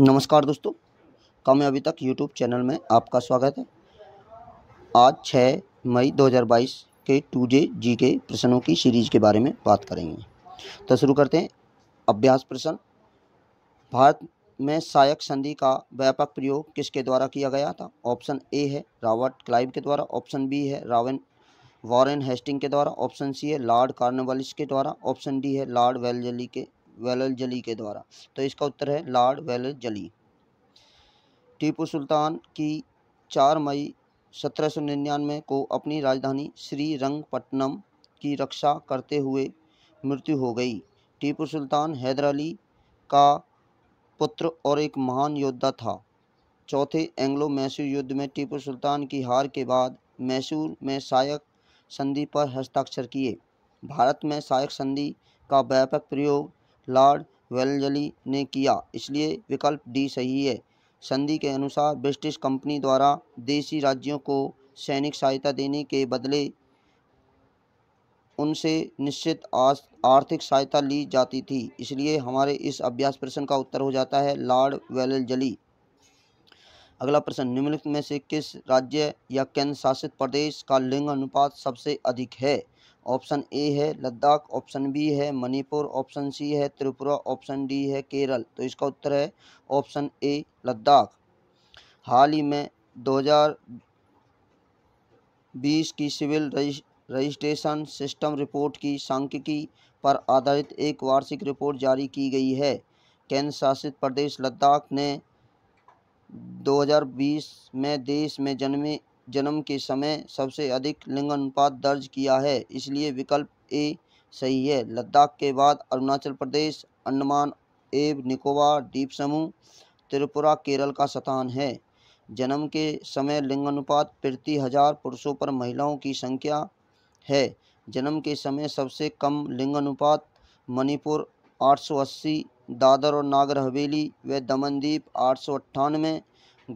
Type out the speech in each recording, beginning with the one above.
नमस्कार दोस्तों कम अभी तक यूट्यूब चैनल में आपका स्वागत है आज 6 मई 2022 के टू जे जी के प्रश्नों की सीरीज के बारे में बात करेंगे तो शुरू करते हैं अभ्यास प्रश्न भारत में सहायक संधि का व्यापक प्रयोग किसके द्वारा किया गया था ऑप्शन ए है रॉबर्ट क्लाइव के द्वारा ऑप्शन बी है रावन वॉरेन हेस्टिंग के द्वारा ऑप्शन सी है लॉर्ड कार्नवालिस के द्वारा ऑप्शन डी है लॉर्ड वेलजली के वेलल जली के द्वारा तो इसका उत्तर है लॉर्ड वेलल जली टीपू सुल्तान की चार मई सत्रह सौ निन्यानवे को अपनी राजधानी श्री रंगपट्टनम की रक्षा करते हुए मृत्यु हो गई टीपू सुल्तान हैदर अली का पुत्र और एक महान योद्धा था चौथे एंग्लो मैसूर युद्ध में टीपू सुल्तान की हार के बाद मैसूर में सहायक संधि पर हस्ताक्षर किए भारत में सहायक संधि का व्यापक प्रयोग लॉर्ड वेलजली ने किया इसलिए विकल्प डी सही है संधि के अनुसार ब्रिटिश कंपनी द्वारा देशी राज्यों को सैनिक सहायता देने के बदले उनसे निश्चित आर्थिक सहायता ली जाती थी इसलिए हमारे इस अभ्यास प्रश्न का उत्तर हो जाता है लॉर्ड वेलजली अगला प्रश्न निम्नलिखित में से किस राज्य या केंद्र शासित प्रदेश का लिंग अनुपात सबसे अधिक है ऑप्शन ए है लद्दाख ऑप्शन बी है मणिपुर ऑप्शन सी है त्रिपुरा ऑप्शन डी है केरल तो इसका उत्तर है ऑप्शन ए लद्दाख हाल ही में 2020 की सिविल रजिस्ट्रेशन सिस्टम रिपोर्ट की सांख्यिकी पर आधारित एक वार्षिक रिपोर्ट जारी की गई है केंद्र शासित प्रदेश लद्दाख ने 2020 में देश में जन्मे जन्म के समय सबसे अधिक लिंगानुपात दर्ज किया है इसलिए विकल्प ए सही है लद्दाख के बाद अरुणाचल प्रदेश अंडमान एव निकोबार द्वीप समूह त्रिपुरा केरल का स्थान है जन्म के समय लिंगानुपात प्रति हजार पुरुषों पर महिलाओं की संख्या है जन्म के समय सबसे कम लिंगानुपात मणिपुर 880 दादर और नागर हवेली व दमनदीप आठ सौ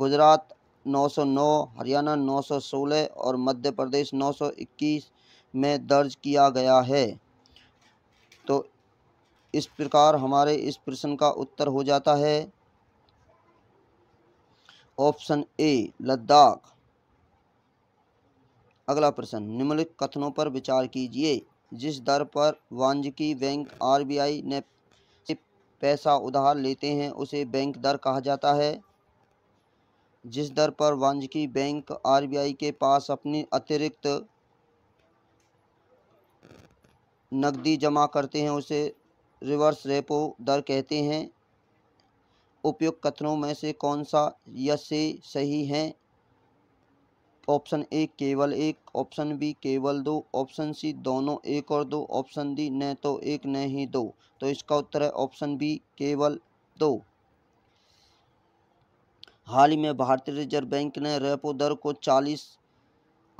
गुजरात 909 हरियाणा 916 और मध्य प्रदेश 921 में दर्ज किया गया है तो इस प्रकार हमारे इस प्रश्न का उत्तर हो जाता है ऑप्शन ए लद्दाख अगला प्रश्न निम्नलिखित कथनों पर विचार कीजिए जिस दर पर वाणिज्यिक बैंक आरबीआई ने पैसा उधार लेते हैं उसे बैंक दर कहा जाता है जिस दर पर वाणिज्यिक बैंक आरबीआई के पास अपनी अतिरिक्त नकदी जमा करते हैं उसे रिवर्स रेपो दर कहते हैं उपयुक्त कथनों में से कौन सा यह से सही है ऑप्शन ए केवल एक ऑप्शन बी केवल दो ऑप्शन सी दोनों एक और दो ऑप्शन डी न तो एक न ही दो तो इसका उत्तर है ऑप्शन बी केवल दो हाल ही में भारतीय रिजर्व बैंक ने रेपो दर को 40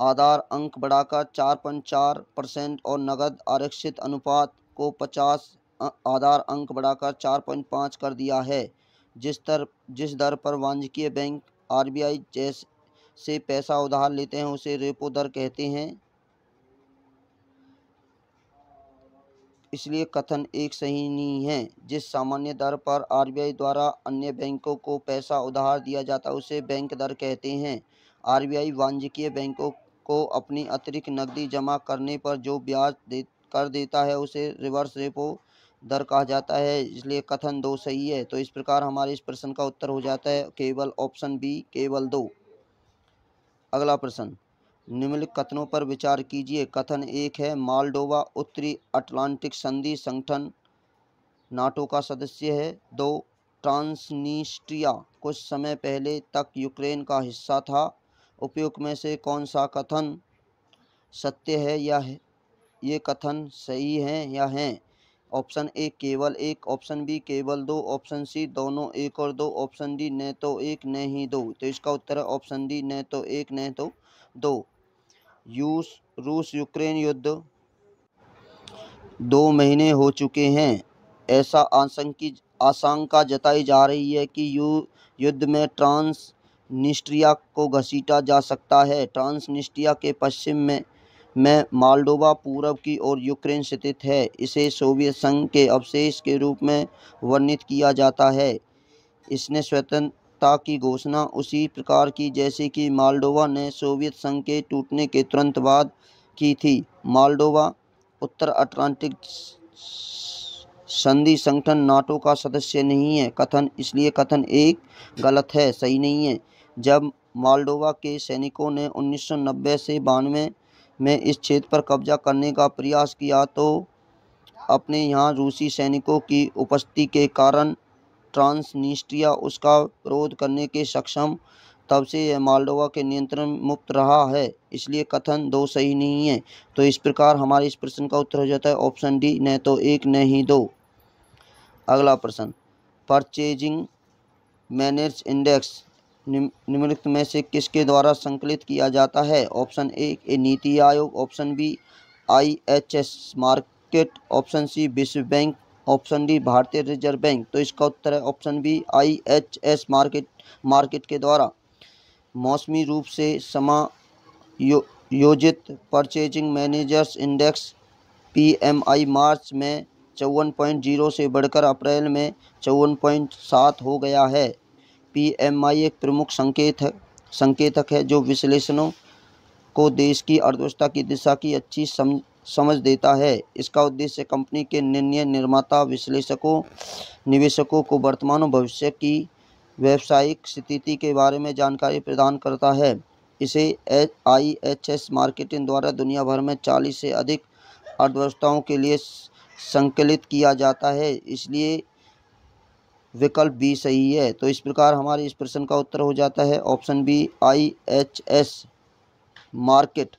आधार अंक बढ़ाकर चार चार परसेंट और नगद आरक्षित अनुपात को 50 आधार अंक बढ़ाकर चार पाँच कर दिया है जिस दर जिस दर पर वाणिज्यिक बैंक आरबीआई जैसे से पैसा उधार लेते हैं उसे रेपो दर कहते हैं इसलिए कथन एक सही नहीं है जिस सामान्य दर पर आरबीआई द्वारा अन्य बैंकों को पैसा उधार दिया जाता है उसे बैंक दर कहते हैं आरबीआई वाणिज्यिक बैंकों को अपनी अतिरिक्त नकदी जमा करने पर जो ब्याज दे कर देता है उसे रिवर्स रेपो दर कहा जाता है इसलिए कथन दो सही है तो इस प्रकार हमारे इस प्रश्न का उत्तर हो जाता है केवल ऑप्शन बी केवल दो अगला प्रश्न निम्नलिखित कथनों पर विचार कीजिए कथन एक है मालडोवा उत्तरी अटलांटिक संधि संगठन नाटो का सदस्य है दो ट्रांसनीस्ट्रिया कुछ समय पहले तक यूक्रेन का हिस्सा था उपयुक्त में से कौन सा कथन सत्य है या है ये कथन सही है या है ऑप्शन ए केवल एक ऑप्शन बी केवल दो ऑप्शन सी दोनों एक और दो ऑप्शन डी न तो एक न ही दो तो इसका उत्तर है ऑप्शन डी न तो एक न तो दो यूस रूस यूक्रेन युद्ध दो महीने हो चुके हैं ऐसा आशंकी आशंका जताई जा रही है कि यू युद्ध में ट्रांस निस्ट्रिया को घसीटा जा सकता है ट्रांसनिस्ट्रिया के पश्चिम में में मालडोवा पूरब की ओर यूक्रेन स्थित है इसे सोवियत संघ के अवशेष के रूप में वर्णित किया जाता है इसने स्वतंत्र ताक की घोषणा उसी प्रकार की जैसे कि मालडोवा ने सोवियत संघ के टूटने के तुरंत बाद की थी मालडोवा उत्तर अटलांटिक संधि संगठन नाटो का सदस्य नहीं है कथन इसलिए कथन एक गलत है सही नहीं है जब मालडोवा के सैनिकों ने 1990 से बानवे में इस क्षेत्र पर कब्जा करने का प्रयास किया तो अपने यहाँ रूसी सैनिकों की उपस्थिति के कारण ट्रांसनिस्ट्रिया उसका विरोध करने के सक्षम तब से यह मालडोवा के नियंत्रण मुक्त रहा है इसलिए कथन दो सही नहीं है तो इस प्रकार हमारे इस प्रश्न का उत्तर हो जाता है ऑप्शन डी न तो एक न ही दो अगला प्रश्न परचेजिंग मैनेज इंडेक्स निम्नलिखित में से किसके द्वारा संकलित किया जाता है option A NITI Aayog option B I H S Markit option C विश्व बैंक ऑप्शन डी भारतीय रिजर्व बैंक तो इसका उत्तर है option B I H S Markit Markit के द्वारा मौसमी रूप से समा यो, योजित purchasing managers index PMI March में चौवन पॉइंट जीरो से बढ़कर अप्रैल में चौवन पॉइंट सात हो गया है पीएमआई एक प्रमुख संकेत है संकेतक है जो विश्लेषणों को देश की अर्थव्यवस्था की दिशा की अच्छी समझ समझ देता है इसका उद्देश्य कंपनी के निर्णय निर्माता विश्लेषकों निवेशकों को वर्तमान भविष्य की व्यावसायिक स्थिति के बारे में जानकारी प्रदान करता है इसे आई एच एस मार्केटिंग द्वारा दुनिया भर में 40 से अधिक अर्थव्यवस्थाओं के लिए संकलित किया जाता है इसलिए विकल्प बी सही है तो इस प्रकार हमारे इस प्रश्न का उत्तर हो जाता है option B I H S Markit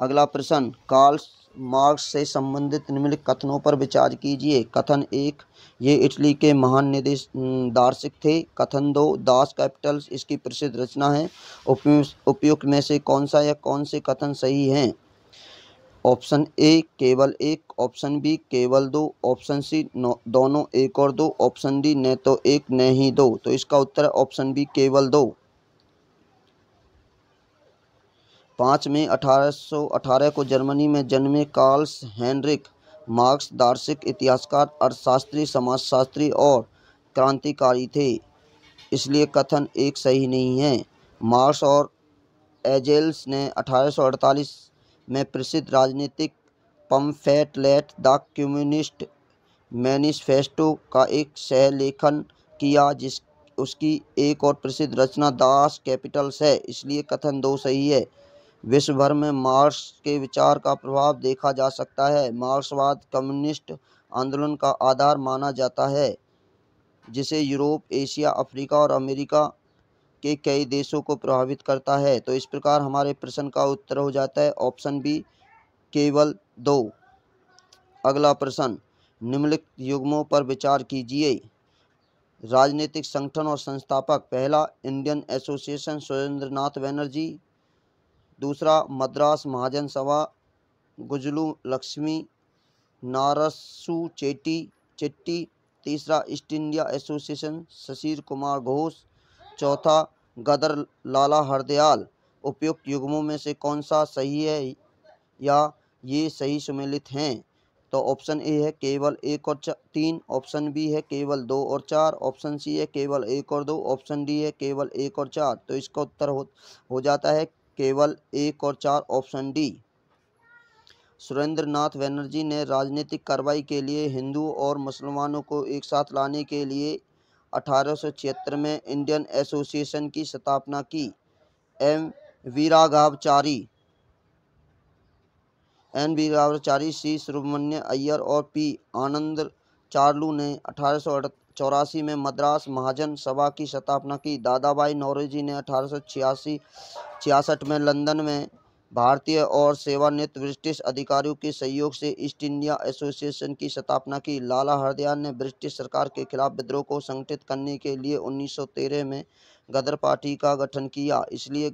अगला प्रश्न कार्ल्स मार्क्स से संबंधित निम्नलिखित कथनों पर विचार कीजिए कथन एक ये इटली के महान निदेश दार्शिक थे कथन दो दास कैपिटल्स इसकी प्रसिद्ध रचना है उपयुक्त में से कौन सा या कौन से कथन सही हैं ऑप्शन ए केवल एक ऑप्शन बी केवल दो ऑप्शन सी दोनों एक और दो ऑप्शन डी न तो एक न ही दो तो इसका उत्तर ऑप्शन बी केवल दो पाँच में अठारह को जर्मनी में जन्मे कार्ल्स हेनरिक मार्क्स दार्शनिक इतिहासकार अर्थशास्त्री समाजशास्त्री और क्रांतिकारी थे इसलिए कथन एक सही नहीं है मार्क्स और एजेल्स ने 1848 में प्रसिद्ध राजनीतिक पम्फेटलेट द कम्युनिस्ट मैनिफेस्टो का एक सहलेखन किया जिस उसकी एक और प्रसिद्ध रचना दास कैपिटल्स है इसलिए कथन दो सही है विश्व भर में मार्क्स के विचार का प्रभाव देखा जा सकता है मार्क्सवाद कम्युनिस्ट आंदोलन का आधार माना जाता है जिसे यूरोप एशिया अफ्रीका और अमेरिका के कई देशों को प्रभावित करता है तो इस प्रकार हमारे प्रश्न का उत्तर हो जाता है ऑप्शन बी केवल दो अगला प्रश्न निम्नलिखित युग्मों पर विचार कीजिए राजनीतिक संगठन और संस्थापक पहला इंडियन एसोसिएशन सुरेंद्रनाथ बनर्जी दूसरा मद्रास महाजन सभा गुजलू लक्ष्मी नारसु चेटी चेट्टी तीसरा East India Association Shishir Kumar Ghosh चौथा गदर लाला हरदयाल उपयुक्त युग्मों में से कौन सा सही है या ये सही सम्मिलित हैं तो ऑप्शन ए है केवल एक और तीन ऑप्शन बी है केवल दो और चार ऑप्शन सी है केवल एक और दो ऑप्शन डी है केवल एक और चार तो इसका उत्तर हो हो जाता है केवल एक और चार ऑप्शन डी सुरेंद्र नाथ बनर्जी ने राजनीतिक कार्रवाई के लिए हिंदू और मुसलमानों को एक साथ लाने के लिए अठारह में इंडियन एसोसिएशन की स्थापना की M Viraraghavachari N Viraraghavachari C Subramania Iyer और पी आनंद चार्लू ने अठारह चौरासी में मद्रास महाजन सभा की स्थापना की दादाभाई नौरोजी ने अठारह सौ में लंदन में भारतीय और सेवानिवृत्त ब्रिटिश अधिकारियों के सहयोग से ईस्ट इंडिया एसोसिएशन की स्थापना की लाला हरदयाल ने ब्रिटिश सरकार के खिलाफ विद्रोह को संगठित करने के लिए 1913 में गदर पार्टी का गठन किया इसलिए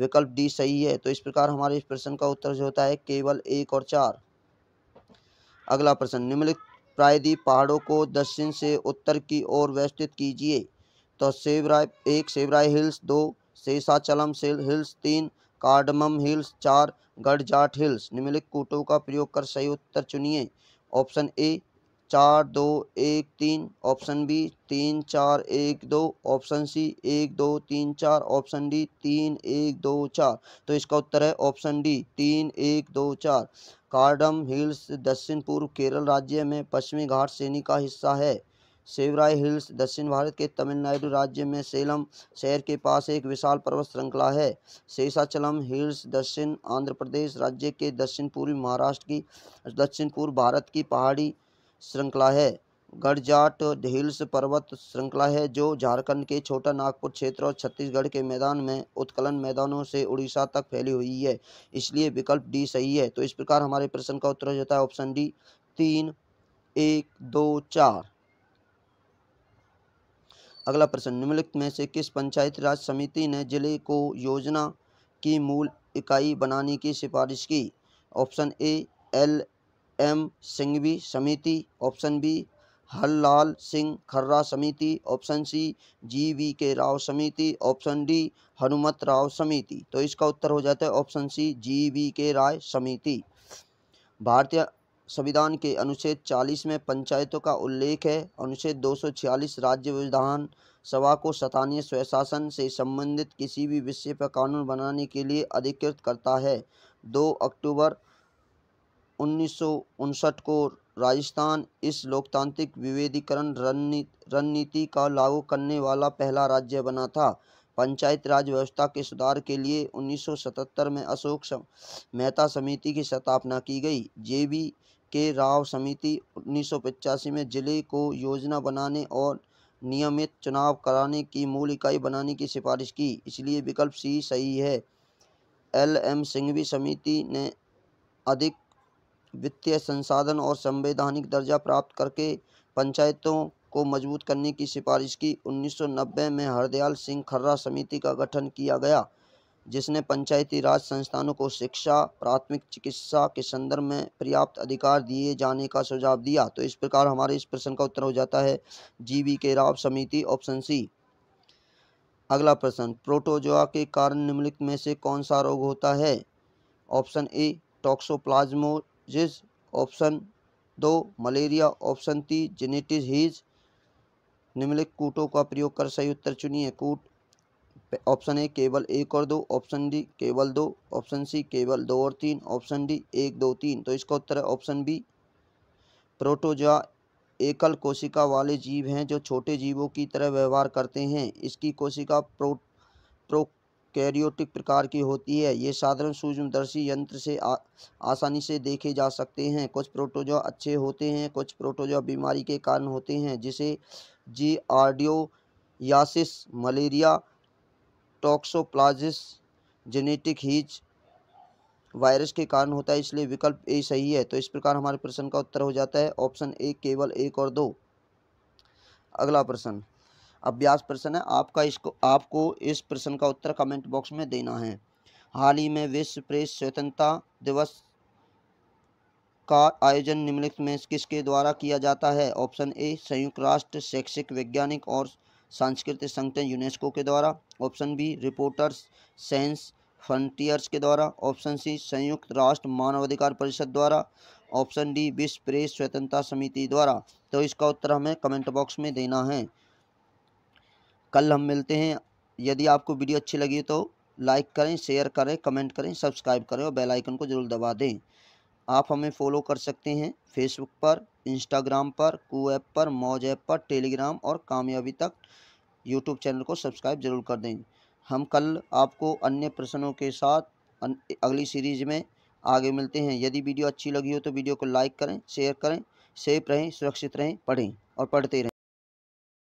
विकल्प डी सही है तो इस प्रकार हमारे इस प्रश्न का उत्तर जो होता है केवल एक और चार अगला प्रश्न निम्नलिखित प्रायदी पहाड़ों को दक्षिण से उत्तर की ओर व्यवस्थित कीजिए तो सेवराय एक सेवराय हिल्स दो शेषाचलम हिल्स तीन कार्डमम हिल्स चार गढ़जाट हिल्स निम्नलिखित कूटों का प्रयोग कर सही उत्तर चुनिए ऑप्शन ए चार दो एक तीन ऑप्शन बी तीन चार एक दो ऑप्शन सी एक दो तीन चार ऑप्शन डी तीन एक दो चार तो इसका उत्तर है ऑप्शन डी तीन एक दो चार कार्डम हिल्स दक्षिण पूर्व केरल राज्य में पश्चिमी घाट श्रेणी का हिस्सा है सेवराय हिल्स दक्षिण भारत के तमिलनाडु राज्य में सेलम शहर के पास एक विशाल पर्वत श्रृंखला है शेषाचलम हिल्स दक्षिण आंध्र प्रदेश राज्य के दक्षिण पूर्वी महाराष्ट्र की दक्षिण पूर्व भारत की पहाड़ी श्रृंखला है गढ़जाट हिल्स पर्वत श्रृंखला है जो झारखंड के छोटा नागपुर क्षेत्र और छत्तीसगढ़ के मैदान में उत्कलन मैदानों से उड़ीसा तक फैली हुई है इसलिए विकल्प डी सही है तो इस प्रकार हमारे प्रश्न का उत्तर हो जाता है ऑप्शन डी तीन एक दो चार अगला प्रश्न निम्नलिखित में से किस पंचायत राज समिति ने जिले को योजना की मूल इकाई बनाने की सिफारिश की option A L M Singhvi समिति ऑप्शन बी हरलाल सिंह खर्रा समिति ऑप्शन सी जी वी के राव समिति ऑप्शन डी हनुमत राव समिति तो इसका उत्तर हो जाता है ऑप्शन सी जी वी के राय समिति भारतीय संविधान के अनुच्छेद 40 में पंचायतों का उल्लेख है अनुच्छेद 246 राज्य विधान सभा को स्थानीय स्वशासन से संबंधित किसी भी विषय पर कानून बनाने के लिए अधिकृत करता है 2 अक्टूबर उन्नीस को राजस्थान इस लोकतांत्रिक विवेदीकरण रणनीति का लागू करने वाला पहला राज्य बना था पंचायत राज व्यवस्था के सुधार के लिए 1977 में अशोक मेहता समिति की स्थापना की गई बी के राव समिति उन्नीस में जिले को योजना बनाने और नियमित चुनाव कराने की मूल इकाई बनाने की सिफारिश की इसलिए विकल्प सी सही है एल एम सिंघवी समिति ने अधिक वित्तीय संसाधन और संवैधानिक दर्जा प्राप्त करके पंचायतों को मजबूत करने की सिफारिश की 1990 में हरदयाल सिंह खर्रा समिति का गठन किया गया जिसने पंचायती राज संस्थानों को शिक्षा प्राथमिक चिकित्सा के संदर्भ में पर्याप्त अधिकार दिए जाने का सुझाव दिया तो इस प्रकार हमारे इस प्रश्न का उत्तर हो जाता है जीवी के राव समिति ऑप्शन सी अगला प्रश्न प्रोटोजोआ के कारण निम्नलिखित में से कौन सा रोग होता है option A toxoplasmosis option दो मलेरिया ऑप्शन तीन जेनेटिज हीज निम्नलिखित कूटों का प्रयोग कर सही उत्तर चुनिए कूट ऑप्शन ए केवल एक और दो ऑप्शन डी केवल दो ऑप्शन सी केवल दो और तीन ऑप्शन डी एक दो तीन तो इसका उत्तर है ऑप्शन बी प्रोटोजा एकल कोशिका वाले जीव हैं जो छोटे जीवों की तरह व्यवहार करते हैं इसकी कोशिका प्रो प्रो कैरियोटिक प्रकार की होती है ये साधारण सूक्ष्मदर्शी यंत्र से आ, आसानी से देखे जा सकते हैं कुछ प्रोटोजोआ अच्छे होते हैं कुछ प्रोटोजोआ बीमारी के कारण होते हैं जिसे giardiasis malaria toxoplasmosis genetic disease virus के कारण होता है इसलिए विकल्प ए सही है तो इस प्रकार हमारे प्रश्न का उत्तर हो जाता है ऑप्शन ए केवल एक और दो अगला प्रश्न अभ्यास प्रश्न है आपका इसको आपको इस प्रश्न का उत्तर कमेंट बॉक्स में देना है हाल ही में विश्व प्रेस स्वतंत्रता दिवस का आयोजन निम्नलिखित में किसके द्वारा किया जाता है ऑप्शन ए संयुक्त राष्ट्र शैक्षिक वैज्ञानिक और सांस्कृतिक संगठन यूनेस्को के द्वारा option B reporters sans frontiers के द्वारा ऑप्शन सी संयुक्त राष्ट्र मानवाधिकार परिषद द्वारा ऑप्शन डी विश्व प्रेस स्वतंत्रता समिति द्वारा तो इसका उत्तर हमें कमेंट बॉक्स में देना है कल हम मिलते हैं यदि आपको वीडियो अच्छी लगी तो लाइक करें शेयर करें कमेंट करें सब्सक्राइब करें और बेल आइकन को जरूर दबा दें आप हमें फॉलो कर सकते हैं फेसबुक पर इंस्टाग्राम पर कू ऐप पर मौज ऐप पर टेलीग्राम और कामयाबी तक यूट्यूब चैनल को सब्सक्राइब जरूर कर दें हम कल आपको अन्य प्रश्नों के साथ अगली सीरीज में आगे मिलते हैं यदि वीडियो अच्छी लगी हो तो वीडियो को लाइक करें शेयर करें सेफ रहें सुरक्षित रहें पढ़ें और पढ़ते रहें